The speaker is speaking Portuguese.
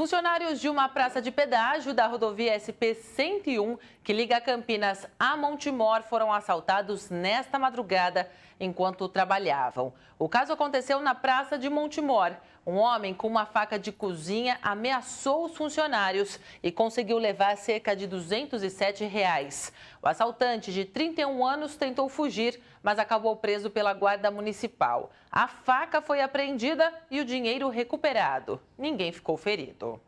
Funcionários de uma praça de pedágio da rodovia SP-101, que liga Campinas a Montemor, foram assaltados nesta madrugada enquanto trabalhavam. O caso aconteceu na praça de Montemor. Um homem com uma faca de cozinha ameaçou os funcionários e conseguiu levar cerca de 207 reais. O assaltante, de 31 anos, tentou fugir, mas acabou preso pela guarda municipal. A faca foi apreendida e o dinheiro recuperado. Ninguém ficou ferido. so